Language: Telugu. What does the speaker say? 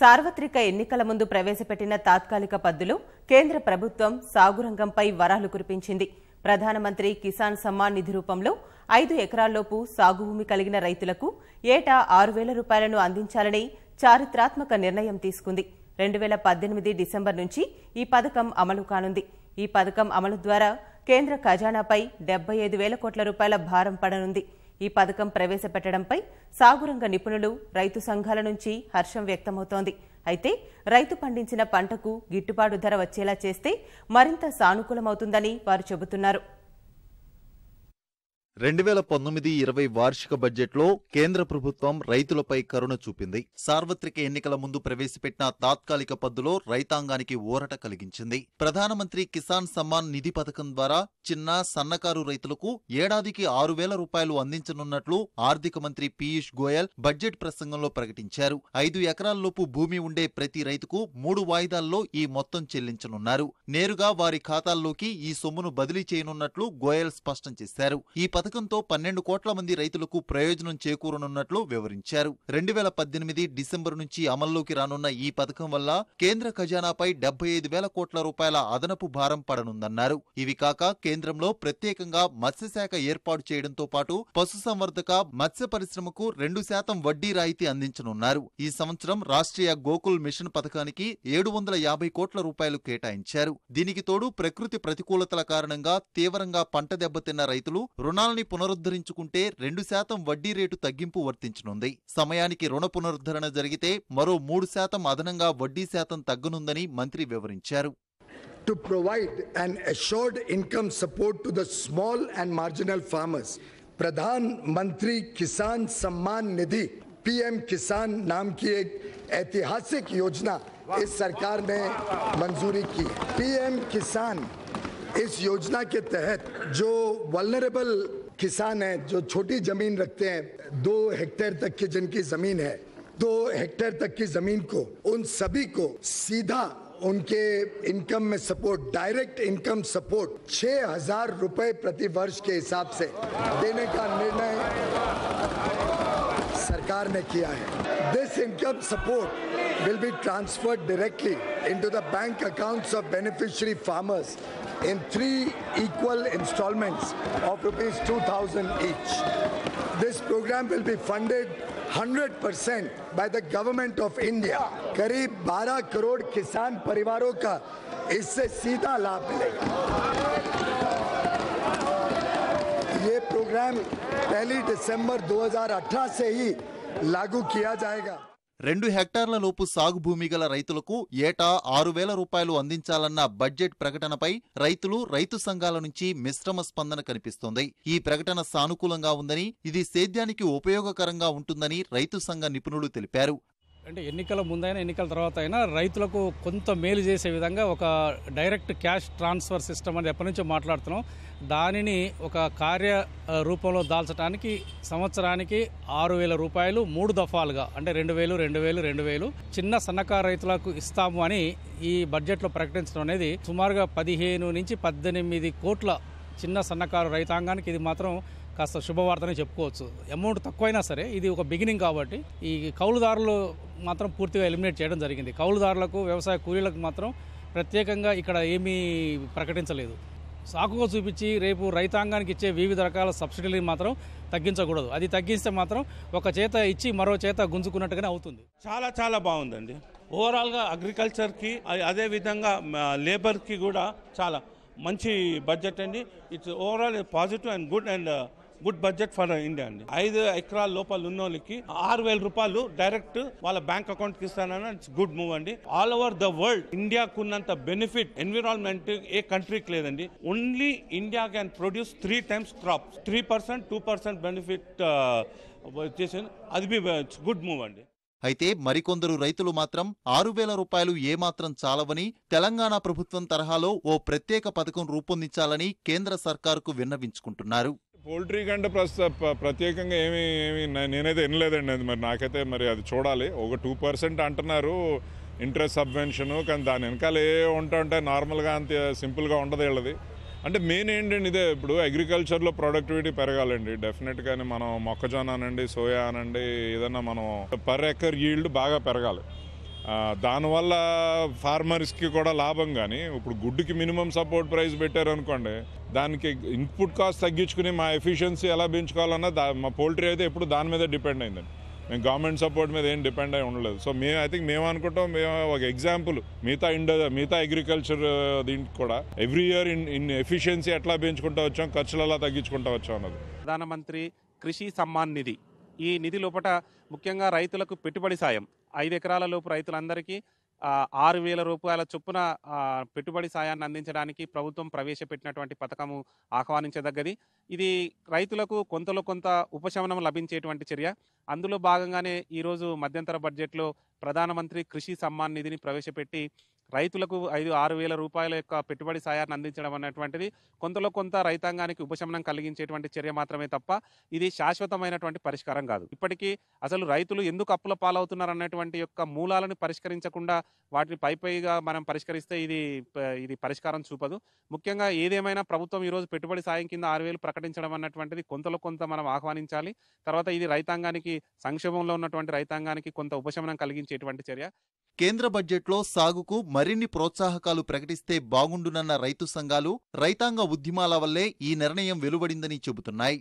సార్వత్రిక ఎన్నికల ముందు ప్రవేశపెట్టిన తాత్కాలిక పద్దులు కేంద్ర ప్రభుత్వం సాగురంగంపై వరాలు కురిపించింది ప్రధానమంత్రి కిసాన్ సమ్మాన్ నిధి రూపంలో ఐదు ఎకరాల్లోపు సాగు భూమి కలిగిన రైతులకు ఏటా ఆరు వేల రూపాయలను అందించాలని చారిత్రాత్మక నిర్ణయం తీసుకుంది రెండు వేల పద్దెనిమిది డిసెంబర్ నుంచి ఈ పథకం అమలు కానుంది ఈ పథకం అమలు ద్వారా కేంద్ర ఖజానాపై డెబ్బై ఐదు వేల కోట్ల రూపాయల భారం పడనుంది ఈ పథకం ప్రవేశపెట్టడంపై సాగురంగ నిపుణులు రైతు సంఘాల నుంచి హర్షం వ్యక్తమవుతోంది అయితే రైతు పండించిన పంటకు గిట్టుబాటు ధర వచ్చేలా చేస్తే మరింత సానుకూలమవుతుందని వారు చెబుతున్నారు రెండు వేల పంతొమ్మిది ఇరవై వార్షిక బడ్జెట్లో కేంద్ర ప్రభుత్వం రైతులపై కరుణ చూపింది సార్వత్రిక ఎన్నికల ముందు ప్రవేశపెట్టిన తాత్కాలిక పద్దులో రైతాంగానికి ఊరట కలిగించింది ప్రధానమంత్రి కిసాన్ సమ్మాన్ నిధి పథకం ద్వారా చిన్న సన్నకారు రైతులకు ఏడాదికి ఆరు వేల రూపాయలు అందించనున్నట్లు ఆర్థిక మంత్రి పీయూష్ గోయల్ బడ్జెట్ ప్రసంగంలో ప్రకటించారు ఐదు ఎకరాల్లోపు భూమి ఉండే ప్రతి రైతుకు మూడు వాయిదాల్లో ఈ మొత్తం చెల్లించనున్నారు నేరుగా వారి ఖాతాల్లోకి ఈ సొమ్మును బదిలీ చేయనున్నట్లు గోయల్ స్పష్టం చేశారు ఈ పథకంతో పన్నెండు కోట్ల మంది రైతులకు ప్రయోజనం చేకూరనున్నట్లు వివరించారు రెండు వేల పద్దెనిమిది డిసెంబర్ నుంచి అమల్లోకి రానున్న ఈ పథకం వల్ల కేంద్ర ఖజానాపై డెబ్బై ఐదు వేల కోట్ల రూపాయల అదనపు భారం పడనుందన్నారు ఇవి కాక కేంద్రంలో ప్రత్యేకంగా మత్స్యశాఖ ఏర్పాటు చేయడంతో పాటు పశుసంవర్ధక మత్స్య పరిశ్రమకు రెండు శాతం వడ్డీ రాయితీ అందించనున్నారు ఈ సంవత్సరం రాష్ట్రీయ గోకుల్ మిషన్ పథకానికి ఏడు వందల యాభై కోట్ల రూపాయలు కేటాయించారు దీనికి తోడు ప్రకృతి ప్రతికూలతల కారణంగా తీవ్రంగా పంట దెబ్బతిన్న రైతులు రుణాల రుణాల్ని పునరుద్ధరించుకుంటే రెండు శాతం వడ్డీ రేటు తగ్గింపు వర్తించనుంది సమయానికి రుణ పునరుద్ధరణ జరిగితే మరో మూడు శాతం అదనంగా వడ్డీ శాతం తగ్గనుందని మంత్రి వివరించారు to provide an assured income support to the small and marginal farmers Pradhan Mantri Kisan Samman Nidhi PM Kisan నామకి ఏక్ किसान हैं जो छोटी जमीन रखते हैं दो हेक्टेयर तक की जिनकी जमीन है दो हेक्टेयर तक की जमीन को उन सभी को सीधा उनके इनकम में सपोर्ट डायरेक्ट इनकम सपोर्ट छह हजार रुपए प्रति वर्ष के हिसाब से देने का निर्णय सरकार ने किया है this income support will be transferred directly into the bank accounts of beneficiary farmers in three equal installments of rupees 2000 each. This program will be funded 100% by the government of India. Kareeb 12 crore kisan परिवारों ka isse सीधा लाभ मिलेगा Ye program पहली December 2018 se hi lagu किया jayega. రెండు హెక్టార్ల లోపు సాగు భూమి గల రైతులకు ఏటా ఆరు వేల రూపాయలు అందించాలన్న బడ్జెట్ ప్రకటనపై రైతులు రైతు సంఘాల నుంచి మిశ్రమ స్పందన కనిపిస్తోంది ఈ ప్రకటన సానుకూలంగా ఉందని ఇది సేద్యానికి ఉపయోగకరంగా ఉంటుందని రైతు సంఘ నిపుణులు తెలిపారు అంటే ఎన్నికల ముందైనా ఎన్నికల తర్వాత అయినా రైతులకు కొంత మేలు చేసే విధంగా ఒక డైరెక్ట్ క్యాష్ ట్రాన్స్ఫర్ సిస్టమ్ అని ఎప్పటి నుంచో మాట్లాడుతున్నాం దానిని ఒక కార్య రూపంలో దాల్చడానికి సంవత్సరానికి ఆరు వేల రూపాయలు మూడు దఫాలుగా అంటే రెండు వేలు రెండు వేలు రెండు వేలు చిన్న సన్నకారు రైతులకు ఇస్తాము అని ఈ బడ్జెట్లో ప్రకటించడం అనేది సుమారుగా పదిహేను నుంచి పద్దెనిమిది కోట్ల చిన్న సన్నకారు రైతాంగానికి ఇది మాత్రం కాస్త శుభవార్తనే చెప్పుకోవచ్చు అమౌంట్ తక్కువైనా సరే ఇది ఒక బిగినింగ్ కాబట్టి ఈ కౌలుదారులు మాత్రం పూర్తిగా ఎలిమినేట్ చేయడం జరిగింది కౌలుదారులకు వ్యవసాయ కూలీలకు మాత్రం ప్రత్యేకంగా ఇక్కడ ఏమీ ప్రకటించలేదు సాకుగా చూపించి రేపు రైతాంగానికి ఇచ్చే వివిధ రకాల సబ్సిడీలు మాత్రం తగ్గించకూడదు అది తగ్గిస్తే మాత్రం ఒక చేత ఇచ్చి మరో చేత గుంజుకున్నట్టుగానే అవుతుంది చాలా చాలా బాగుందండి ఓవరాల్గా అగ్రికల్చర్కి అదే విధంగా లేబర్కి కూడా చాలా మంచి బడ్జెట్ అండి it's overall positive and good and good budget for India అండి ఐదు ఎకరాల లోపల ఉన్న వాళ్ళకి ఆరు వేల రూపాయలు డైరెక్ట్ వాళ్ళ బ్యాంక్ అకౌంట్ కి ఇస్తానని ఇట్స్ గుడ్ మూవ్ అండి ఆల్ ఓవర్ ద వరల్డ్ ఇండియాకు ఉన్నంత బెనిఫిట్ ఎన్విరాన్మెంట్ ఏ కంట్రీకి లేదండి only India can produce three times crop three percent two percent benefit వచ్చేసింది అది మీ గుడ్ మూవ్ అండి అయితే మరికొందరు రైతులు మాత్రం ఆరు వేల రూపాయలు ఏమాత్రం చాలవని తెలంగాణ ప్రభుత్వం తరహాలో ఓ ప్రత్యేక పథకం రూపొందించాలని కేంద్ర సర్కారుకు విన్నవించుకుంటున్నారు పోల్ట్రీ కంటే ప్రస్తుత ప్రత్యేకంగా ఏమి ఏమి నేనైతే వినలేదండి అది మరి నాకైతే మరి అది చూడాలి ఒక టూ పర్సెంట్ అంటున్నారు ఇంట్రెస్ట్ సబ్వెన్షను కానీ దాని వెనకాల ఏ ఉంటా ఉంటే నార్మల్గా అంత సింపుల్గా ఉండదు వీళ్ళది అంటే మెయిన్ ఏంటండి ఇదే ఇప్పుడు అగ్రికల్చర్లో ప్రొడక్టివిటీ పెరగాలండి డెఫినెట్గానే మనం మొక్కజొన్న అనండి సోయా అనండి ఏదన్నా మనం పర్ ఎకర్ ఈల్డ్ బాగా పెరగాలి దానివల్ల ఫార్మర్స్కి కూడా లాభం కానీ ఇప్పుడు గుడ్డుకి మినిమం సపోర్ట్ ప్రైస్ అనుకోండి దానికి ఇన్పుట్ కాస్ట్ తగ్గించుకుని మా ఎఫిషియన్సీ ఎలా పెంచుకోవాలన్నా దా మా పోల్ట్రీ అయితే ఎప్పుడు దాని మీద డిపెండ్ అయిందండి మేము గవర్నమెంట్ సపోర్ట్ మీద ఏం డిపెండ్ అయి ఉండలేదు సో మేము ఐ థింక్ మేము అనుకుంటాం మేము ఒక ఎగ్జాంపుల్ మిగతా ఇండ మిగతా అగ్రికల్చర్ దీనికి కూడా every year in in efficiency ఎట్లా పెంచుకుంటూ వచ్చాం ఖర్చులు ఎలా తగ్గించుకుంటూ వచ్చాం అన్నది ప్రధానమంత్రి కృషి సమ్మాన్ నిధి ఈ నిధి లోపల ముఖ్యంగా రైతులకు పెట్టుబడి సాయం ఐదు ఎకరాల లోపు రైతులందరికీ ఆరు వేల రూపాయల చొప్పున పెట్టుబడి సాయాన్ని అందించడానికి ప్రభుత్వం ప్రవేశపెట్టినటువంటి పథకము ఆహ్వానించదగ్గది ఇది రైతులకు కొంతలో కొంత ఉపశమనం లభించేటువంటి చర్య అందులో భాగంగానే ఈరోజు మధ్యంతర బడ్జెట్లో ప్రధానమంత్రి కృషి సమ్మాన్ నిధిని ప్రవేశపెట్టి రైతులకు ఐదు ఆరు వేల రూపాయల యొక్క పెట్టుబడి సాయాన్ని అందించడం అనేటువంటిది కొంతలో కొంత రైతాంగానికి ఉపశమనం కలిగించేటువంటి చర్య మాత్రమే తప్ప ఇది శాశ్వతమైనటువంటి పరిష్కారం కాదు ఇప్పటికీ అసలు రైతులు ఎందుకు అప్పుల పాలవుతున్నారు అన్నటువంటి యొక్క మూలాలను పరిష్కరించకుండా వాటిని పైపైగా మనం పరిష్కరిస్తే ఇది ఇది పరిష్కారం చూపదు ముఖ్యంగా ఏదేమైనా ప్రభుత్వం ఈరోజు పెట్టుబడి సాయం కింద ఆరు వేలు ప్రకటించడం అన్నటువంటిది కొంతలో కొంత మనం ఆహ్వానించాలి తర్వాత ఇది రైతాంగానికి సంక్షేమంలో ఉన్నటువంటి రైతాంగానికి కొంత ఉపశమనం కలిగించేటువంటి చర్య కేంద్ర బడ్జెట్లో సాగుకు మరిన్ని ప్రోత్సాహకాలు ప్రకటిస్తే బాగుండునన్న రైతు సంఘాలు రైతాంగ ఉద్యమాల వల్లే ఈ నిర్ణయం వెలువడిందని చెబుతున్నాయి